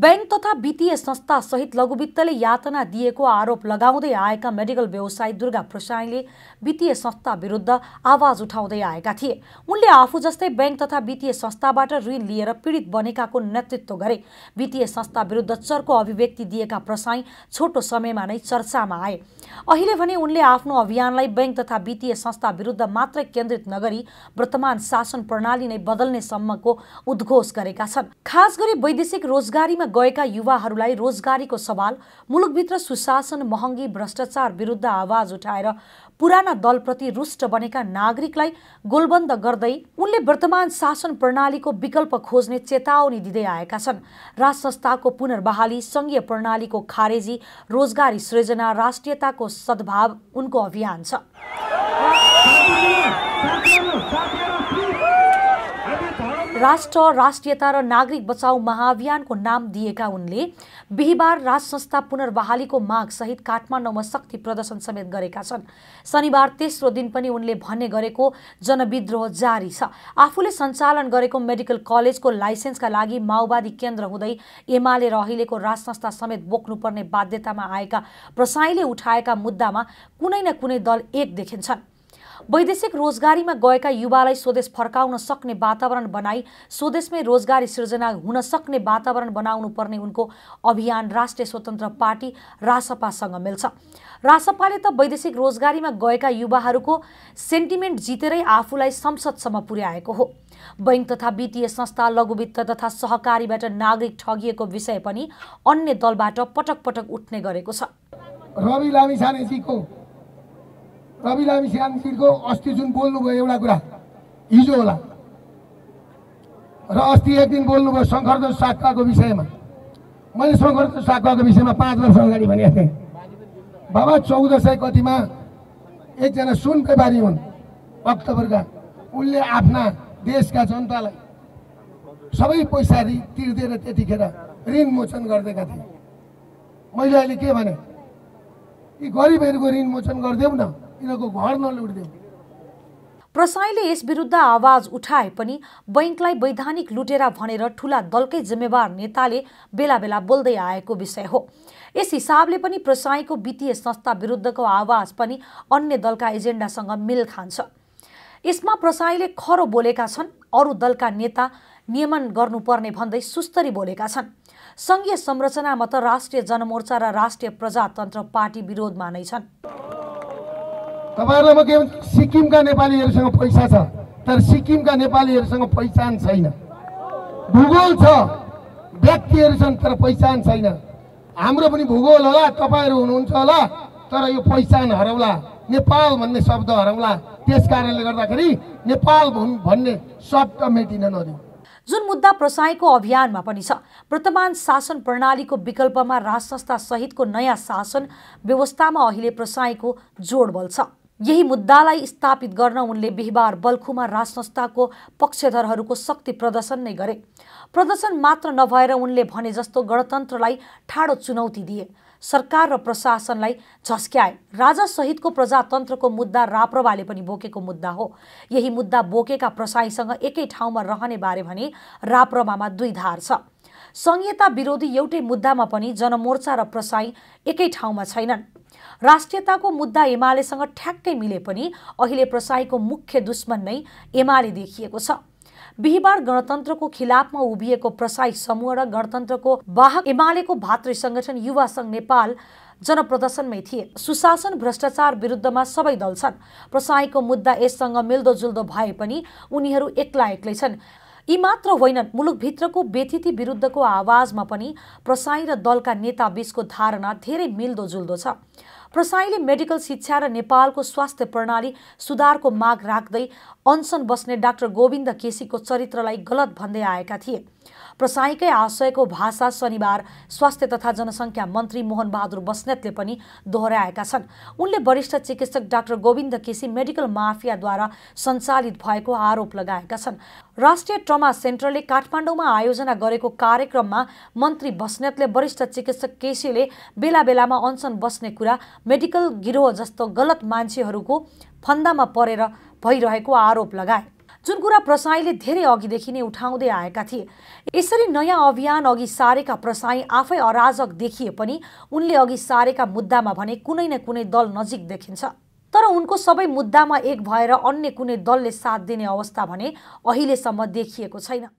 bank तथा वित्तीय संस्था सहित लघुवित्तले यातना दिएको आरोप लगाउँदै आएका मेडिकल व्यवसायी दुर्गा प्रसाईले वित्तीय संस्था विरुद्ध आवाज उठाउँदै आएका थिए उनले आफू जस्तै ब्याङ्क तथा वित्तीय संस्थाबाट ऋण लिएर पीडित बनेकाको नेतृत्व गरे वित्तीय संस्था विरुद्ध चर्को अभिव्यक्ति दिएका प्रसाई छोटो समयमा नै चर्चामा आए अहिले भने उनले आफ्नो अभियानलाई ब्याङ्क तथा वित्तीय संस्था विरुद्ध मात्र केन्द्रित नगरी वर्तमान शासन प्रणाली नै बदल्ने सम्मको उद्घोष गरेका छन् खास गरी वैदेशिक रोजगारीमा गएका युवाहरूलाई रोजगारीको सवाल मुलुकभित्र सुशासन महँगी भ्रष्टाचार विरुद्ध आवाज उठाएर पुराना दलप्रति रुष्ट बनेका नागरिकलाई गोलबन्द गर्दै उनले वर्तमान शासन प्रणालीको विकल्प खोज्ने चेतावनी दिँदै आएका छन् राज संस्थाको पुनर्बहाली सङ्घीय प्रणालीको खारेजी रोजगारी सृजना राष्ट्रियताको सद्भाव उनको अभियान छ राष्ट्र राष्ट्रियता र नागरिक बचाउ महाअभियानको नाम दिएका उनले बिहिबार राज संस्था पुनर्बहालीको सहित काठमाडौँमा शक्ति प्रदर्शन समेत गरेका छन् शनिबार तेस्रो दिन पनि उनले भन्ने गरेको जनविद्रोह जारी छ आफूले सञ्चालन गरेको मेडिकल कलेजको लाइसेन्सका लागि माओवादी केन्द्र हुँदै एमाले र अहिलेको राज संस्था समेत बोक्नुपर्ने बाध्यतामा आएका प्रसाईले उठाएका मुद्दामा कुनै न कुनै दल एक देखिन्छन् वैदेशिक रोजगारीमा गएका युवालाई स्वदेश फर्काउन सक्ने वातावरण बनाई स्वदेशमै रोजगारी सिर्जना हुन सक्ने वातावरण बनाउनु पर्ने उनको अभियान राष्ट्रिय स्वतन्त्र पार्टी रासपासँग मिल्छ रासपाले त वैदेशिक रोजगारीमा गएका युवाहरूको सेन्टिमेन्ट जितेरै आफूलाई संसदसम्म पुर्याएको हो बैङ्क तथा वित्तीय संस्था लघुवित्त तथा सहकारीबाट नागरिक ठगिएको विषय पनि अन्य दलबाट पटक पटक उठ्ने गरेको छ रवि लामिछानेजीको रवि लामी श्यामशिरको अस्ति जुन बोल्नुभयो एउटा कुरा हिजो होला र अस्ति एक दिन बोल्नुभयो शङ्कर साक्पाको विषयमा मैले शङ्कर साक्पाको विषयमा पाँच वर्ष अगाडि भनेको थिएँ बाबा चौध सय कतिमा एकजना सुन व्यापारी हुन् अक्टोबरका उनले आफ्ना देशका जनतालाई सबै पैसा तिर्दिएर त्यतिखेर ऋण मोचन गरिदिएका थिए मैले अहिले के भने यी गरिबहरूको ऋण मोचन गरिदेऊ न यिनीहरूको घर नलुटिदेऊ प्रसाईले यस विरुद्ध आवाज उठाए पनि बैङ्कलाई वैधानिक लुटेरा भनेर ठुला दलकै जिम्मेवार नेताले बेला बेला बोल्दै आएको विषय हो यस हिसाबले पनि प्रसाईको वित्तीय संस्था विरुद्धको आवाज पनि अन्य दलका एजेन्डासँग मिल खान्छ यसमा प्रसाईले खरो बोलेका छन् अरू दलका नेता नियमन गर्नुपर्ने भन्दै सुस्तरी बोलेका छन् सङ्घीय संरचनामा त राष्ट्रिय जनमोर्चा र राष्ट्रिय प्रजातन्त्र पार्टी विरोधमा नै छन् तपाईँहरूलाई म के सिक्किमका नेपालीहरूसँग पैसा छ तर सिक्किमका नेपालीहरूसँग पहिचान छैन भूगोल छ व्यक्तिहरू छन् तर पहिचान छैन हाम्रो पनि भूगोल होला तपाईँहरू हुनुहुन्छ होला तर यो पहिचान हराउला नेपाल भन्ने शब्द हराउला त्यस कारणले गर्दाखेरि नेपाल भन्ने शब्द मेटिन नदिउँ जुन मुद्दा प्रसाईको अभियानमा पनि छ वर्तमान शासन प्रणालीको विकल्पमा राज सहितको नयाँ शासन व्यवस्थामा अहिले प्रसाईको जोडबल छ यही मुद्दालाई स्थापित गर्न उनले बिहिबार बल्खुमा राज संस्थाको पक्षधरहरूको शक्ति प्रदर्शन नै गरे प्रदर्शन मात्र नभएर उनले भने जस्तो गणतन्त्रलाई ठाडो चुनौती दिए सरकार र प्रशासनलाई झस्क्याए राजासहितको प्रजातन्त्रको मुद्दा राप्रवाले पनि बोकेको मुद्दा हो यही मुद्दा बोकेका प्रसाईसँग एकै ठाउँमा रहने बारे भने राप्रवामा दुई धार छ संहिता विरोधी एउटै मुद्दामा पनि जनमोर्चा र प्रसाई एकै ठाउँमा छैनन् राष्ट्रियताको मुद्दा एमालेसँग ठ्याक्कै मिले पनि अहिले प्रसाईको मुख्य दुश्मन नै एमाले देखिएको छ बिहिबार गणतन्त्रको खिलाफमा उभिएको प्रसाई समूह र गणतन्त्रको बाहक एमालेको भातृ सङ्गठन युवा सङ्घ नेपाल जनप्रदर्शनमै थिए सुशासन भ्रष्टाचार विरुद्धमा सबै दल छन् प्रसाईको मुद्दा यससँग मिल्दोजुल्दो भए पनि उनीहरू एक्ला एक्लै छन् यी मात्र होइनन् मुलुकभित्रको व्यथिति विरुद्धको आवाजमा पनि प्रसाई र दलका नेताबीचको धारणा धेरै मिल्दोजुल्दो छ प्रसाईले मेडिकल शिक्षा र नेपालको स्वास्थ्य प्रणाली सुधारको माग राख्दै अनसन बस्ने डाक्टर गोविन्द केसीको चरित्रलाई गलत भन्दै आएका थिए प्रसाईकै आशयको भाषा शनिबार स्वास्थ्य तथा जनसङ्ख्या मन्त्री मोहन बहादुर बस्नेतले पनि दोहोऱ्याएका छन् उनले वरिष्ठ चिकित्सक डाक्टर गोविन्द केसी मेडिकल माफियाद्वारा सञ्चालित भएको आरोप लगाएका छन् राष्ट्रिय ट्रमा सेन्टरले काठमाडौँमा आयोजना गरेको कार्यक्रममा मन्त्री बस्नेतले वरिष्ठ चिकित्सक केसीले बेला बेलामा अनसन बस्ने कुरा मेडिकल गिरोह जस्तो गलत मान्छेहरूको फन्दामा परेर भइरहेको आरोप लगाए जुन कुरा प्रसाईले धेरै अघिदेखि नै उठाउँदै आएका थिए यसरी नयाँ अभियान अघि सारेका प्रसाई आफै अराजक देखिए पनि उनले अघि सारेका मुद्दामा भने कुनै न कुनै दल नजिक देखिन्छ तर उनको सबै मुद्दामा एक भएर अन्य कुनै दलले साथ दिने अवस्था भने अहिलेसम्म देखिएको छैन